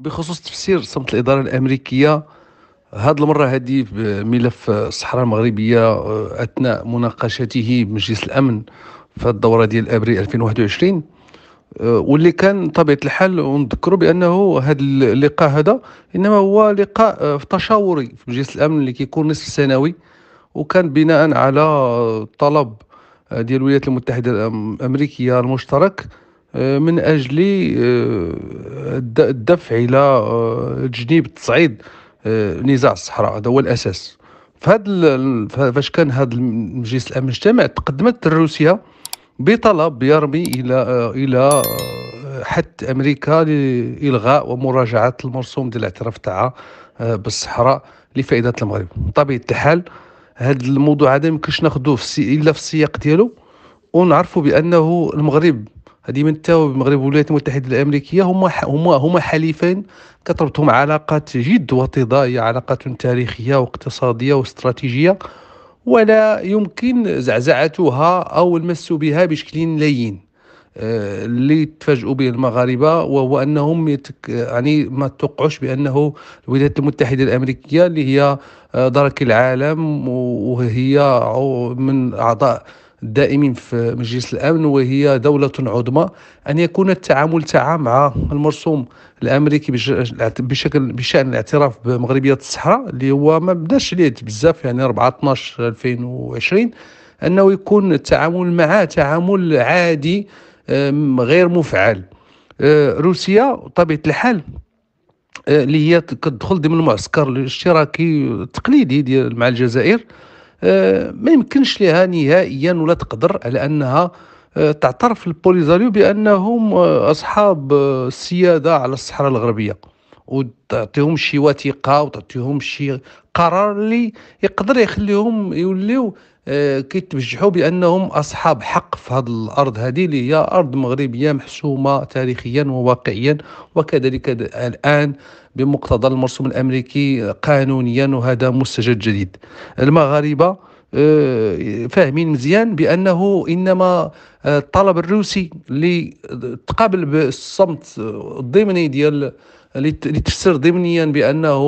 بخصوص تفسير صمت الاداره الامريكيه هاد المره هذه بملف الصحراء المغربيه آه، اثناء مناقشته بمجلس الامن في الدوره ديال ابريل 2021 آه، واللي كان طبيعه الحال ونذكروا بانه هذا اللقاء هذا انما هو لقاء آه، تشاوري في مجلس الامن اللي كيكون نصف سنوي وكان بناء على طلب ديال الولايات المتحده الامريكيه المشترك آه، من اجل آه، الدفع الى تجنيب آه، تصعيد نزاع الصحراء هذا هو الاساس فهاد فاش كان هذا مجلس الامن اجتمع تقدمت روسيا بطلب يرمي الى الى حث امريكا لالغاء ومراجعه المرسوم ديال الاعتراف تاعها بالصحراء لفائده المغرب بطبيعه الحال هذا الموضوع هذا ما يمكنش ناخذوه الا في السياق ديالو ونعرفوا بانه المغرب من تاو المغرب والولايات المتحده الامريكيه هما هما هما حليفين كتربطهم علاقات جد وطيده هي علاقات تاريخيه واقتصاديه واستراتيجيه ولا يمكن زعزعتها او المس بها بشكل لين آه، اللي تفاجئوا به المغاربه وهو انهم يتك يعني ما توقعوش بانه الولايات المتحده الامريكيه اللي هي آه، درك العالم وهي من اعضاء الدائمين في مجلس الامن وهي دوله عظمى ان يكون التعامل تاعها مع المرسوم الامريكي بشكل بشان الاعتراف بمغربيه الصحراء اللي هو ما بداش ليه بزاف يعني 4 12 2020 انه يكون التعامل معه تعامل عادي غير مفعل أه، روسيا بطبيعه الحال أه، اللي هي كتدخل ضمن المعسكر الاشتراكي التقليدي ديال مع الجزائر آه، ما يمكنش لها نهائيا ولا تقدر على انها آه، تعترف البوليزاريو بانهم آه، اصحاب السياده على الصحراء الغربيه وتعطيهم شي وثيقه وتعطيهم شي قرار اللي يقدر يخليهم يوليو آه، كيتبجحوا بانهم اصحاب حق في هذه الارض هذه اللي هي ارض مغربيه محسومه تاريخيا وواقعيا وكذلك الان بمقتضى المرسوم الامريكي قانونيا وهذا مستجد جديد المغاربه آه، فاهمين مزيان بانه انما آه، الطلب الروسي اللي تقابل بالصمت الضمني ديال لتفسر ضمنيا بانه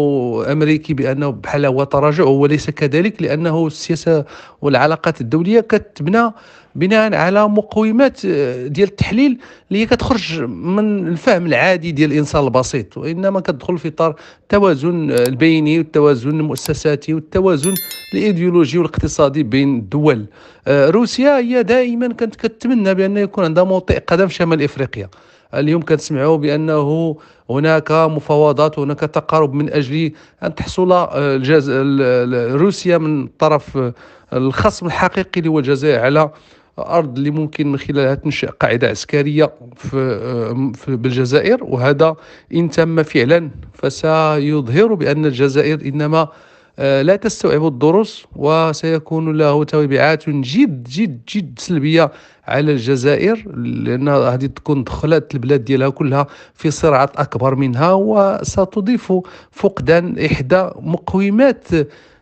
امريكي بانه بحال هو تراجع هو ليس كذلك لانه السياسه والعلاقات الدوليه كتبنى بناء على مقومات آه، ديال التحليل اللي هي كتخرج من الفهم العادي ديال الانسان البسيط وانما كتدخل في اطار التوازن آه، البيني والتوازن المؤسساتي والتوازن الايديولوجي والاقتصادي بين الدول آه، روسيا هي دائما كانت كتمنى بان يكون عندها موطئ قدم في شمال افريقيا اليوم كنسمعوا بانه هناك مفاوضات وهناك تقارب من اجل ان تحصل آه، روسيا من طرف آه، الخصم الحقيقي اللي هو الجزائر على ارض اللي ممكن من خلالها تنشئ قاعده عسكريه في, آه، في بالجزائر وهذا ان تم فعلا فسيظهر بان الجزائر انما آه، لا تستوعب الدروس وسيكون له تبعات جد جد جد سلبيه على الجزائر لان غادي تكون دخلت البلاد ديالها كلها في صراعات اكبر منها وستضيف فقدان احدى مقومات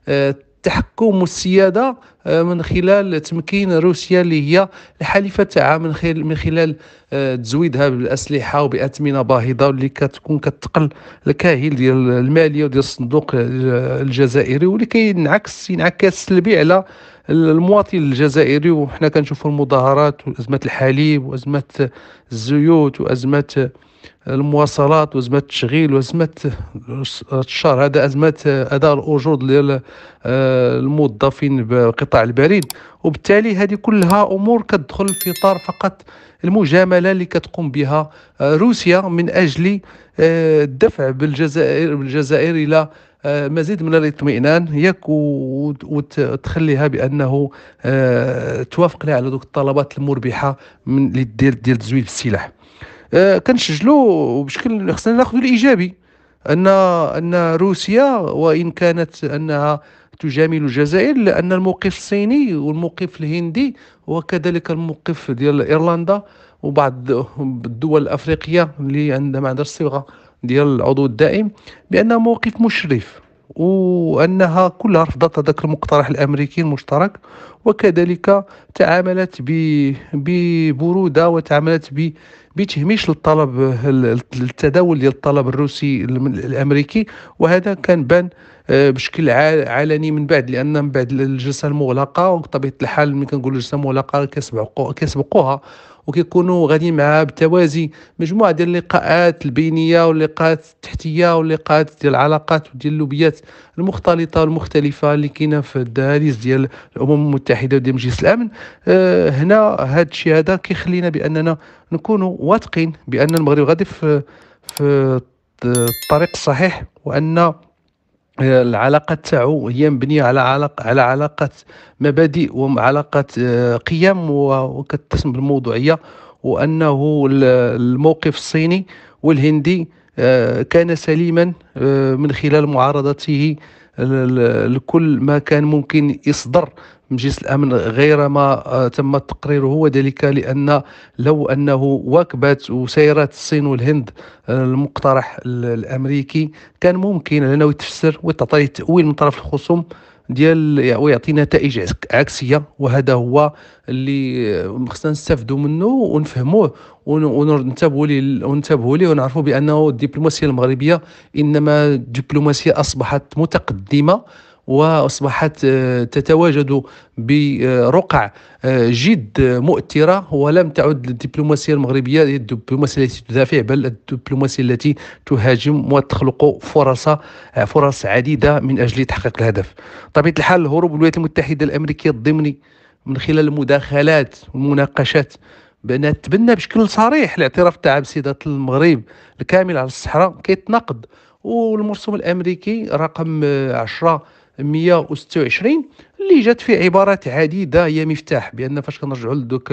آه، التحكم والسياده آه، من خلال تمكين روسيا اللي هي الحليفه تاعها من خلال من خلال آه، تزويدها بالاسلحه وباثمنه باهظه واللي كتكون كتقل الكاهل ديال الماليه وديال الصندوق آه، الجزائري واللي كينعكس ينعكس سلبي على المواطن الجزائري وحنا كنشوفوا المظاهرات وازمه الحليب وازمه الزيوت وازمه المواصلات وازمه التشغيل وازمه الشهر هذا ازمه اداء الاجور ديال آه، الموظفين بقطاع البريد وبالتالي هذه كلها امور كتدخل في اطار فقط المجامله اللي كتقوم بها آه، روسيا من اجل آه، الدفع بالجزائر بالجزائر الى مزيد من الاطمئنان ياك وتخليها بانه توافق لها على ذوك الطلبات المربحه من ديال ديال تزويد السلاح آه، كنسجلوا بشكل خصنا ناخذ الايجابي ان ان روسيا وان كانت انها تجامل الجزائر لان الموقف الصيني والموقف الهندي وكذلك الموقف ديال ايرلندا وبعض الدول الافريقيه اللي عندها ما عندها الصبغه ديال العضو الدائم بانه موقف مشرف وانها كلها رفضت هذاك المقترح الامريكي المشترك وكذلك تعاملت ببروده وتعاملت بتهميش للطلب التداول ديال الطلب الروسي الامريكي وهذا كان بان آه، بشكل علني من بعد لان من بعد الجلسه المغلقه وبطبيعه الحال ملي كنقولوا جلسه مغلقه كيسبقوها كيسبقوها وكيكونوا غاديين معها بالتوازي مجموعه ديال اللقاءات البينيه واللقاءات التحتيه واللقاءات ديال العلاقات وديال اللوبيات المختلطه والمختلفه اللي كاينه في الدهاليز ديال الامم المتحده وديال مجلس الامن أه هنا هذا الشيء هذا كيخلينا باننا نكونوا واثقين بان المغرب غادي في في الطريق الصحيح وان العلاقه تاعو هي مبنيه على علاقه على علاقه مبادئ وعلاقه آه، قيم وكتسم بالموضوعيه وانه الموقف الصيني والهندي آه، كان سليما آه، من خلال معارضته لكل ما كان ممكن يصدر من الامن غير ما آه، تم تقريره ذلك لان لو انه واكبت وسيرات الصين والهند آه، المقترح الامريكي كان ممكن لانه يتفسر وتعطي تاويل من طرف الخصوم ديال ويعطي نتائج عكسيه وهذا هو اللي خصنا نستافدوا منه ونفهموه وننتبهوا ليه وننتبهوا ليه ونعرفوا بانه الدبلوماسيه المغربيه انما دبلوماسيه اصبحت متقدمه واصبحت آه، تتواجد برقع آه، جد مؤثره ولم تعد الدبلوماسيه المغربيه هي الدبلوماسيه التي تدافع بل الدبلوماسيه التي تهاجم وتخلق فرص آه، فرص عديده من اجل تحقيق الهدف. طبيعه الحال هروب الولايات المتحده الامريكيه الضمني من خلال المداخلات والمناقشات بان تبنى بشكل صريح الاعتراف تاع بسيده المغرب الكامل على الصحراء كيتناقض والمرسوم الامريكي رقم 10 126 اللي جات في عبارات عديده هي مفتاح بان فاش كنرجعوا لدوك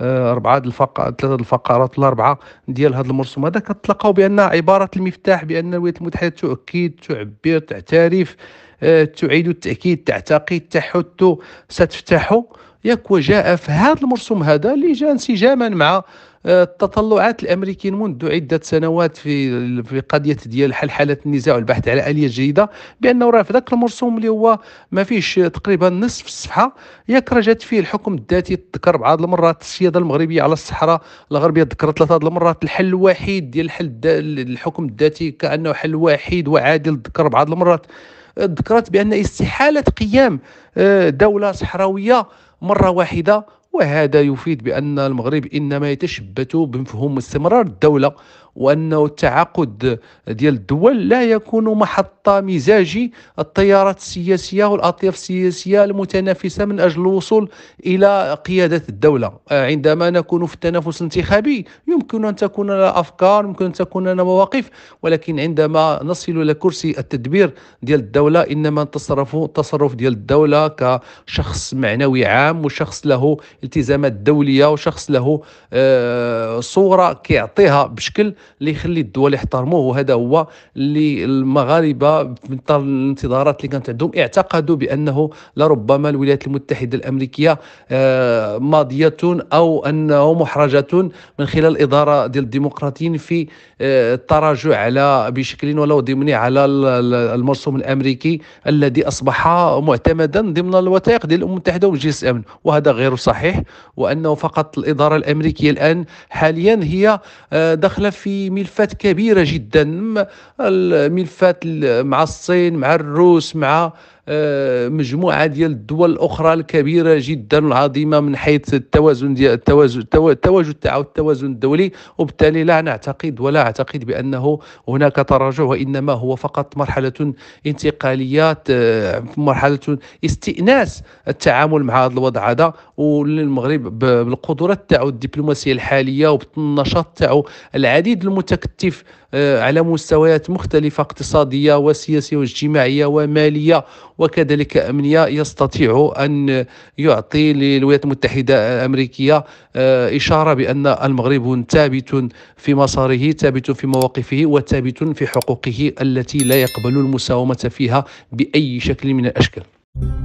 آه، اربعه الفقرات ثلاثه الفقرات الاربعه ديال هذا المرسوم هذا كتلقاو بان عباره المفتاح بان الولايات المتحده تؤكد تعبر تعترف آه، تعيد التاكيد تعتقد تحث ستفتح ياك وجاء في هذا المرسوم هذا اللي جاء انسجاما مع آه، التطلعات الامريكيين منذ عده سنوات في في قضيه ديال حل حاله النزاع والبحث على اليه جيده بانه راه في ذاك المرسوم اللي هو ما فيش تقريبا نصف الصفحه ياك رجعت فيه الحكم الذاتي تذكر بعض المرات السياده المغربيه على الصحراء الغربيه ذكرت ثلاثه المرات الحل الوحيد ديال الحل الحكم الذاتي كانه حل وحيد وعادل تذكر بعض المرات ذكرت بان استحاله قيام آه، دوله صحراويه مرة واحدة وهذا يفيد بأن المغرب إنما يتشبث بمفهوم استمرار الدولة وانه التعاقد ديال الدول لا يكون محط مزاجي التيارات السياسيه والاطياف السياسيه المتنافسه من اجل الوصول الى قياده الدوله عندما نكون في التنافس الانتخابي يمكن ان تكون لنا افكار يمكن ان تكون لنا مواقف ولكن عندما نصل الى كرسي التدبير ديال الدوله انما نتصرف التصرف ديال الدوله كشخص معنوي عام وشخص له التزامات دوليه وشخص له آه، صوره كيعطيها بشكل اللي يخلي الدول يحترموه وهذا هو اللي المغاربه من الانتظارات اللي كانت عندهم اعتقدوا بانه لربما الولايات المتحده الامريكيه آه، ماضيه او انه محرجه من خلال الاداره ديال الديمقراطيين في آه، التراجع على بشكل ولو ضمني على المرسوم الامريكي الذي اصبح معتمدا ضمن الوثائق ديال الامم المتحده ومجلس الامن وهذا غير صحيح وانه فقط الاداره الامريكيه الان حاليا هي آه، داخله في ملفات كبيره جدا ملفات مع الصين مع الروس مع آه، مجموعه ديال الدول الاخرى الكبيره جدا والعظيمه من حيث التوازن ديال التوازن التواجد تاعو التوازن الدولي وبالتالي لا نعتقد ولا اعتقد بانه هناك تراجع وانما هو فقط مرحله انتقاليه آه، مرحله استئناس التعامل مع هذا الوضع هذا وللمغرب بالقدرات تاعو الدبلوماسيه الحاليه وبالنشاط تاعو العديد المتكتف آه، على مستويات مختلفة اقتصادية وسياسية واجتماعية ومالية وكذلك أمنية يستطيع أن يعطي للولايات المتحدة الأمريكية آه، إشارة بأن المغرب ثابت في مساره ثابت في مواقفه وثابت في حقوقه التي لا يقبل المساومة فيها بأي شكل من الأشكال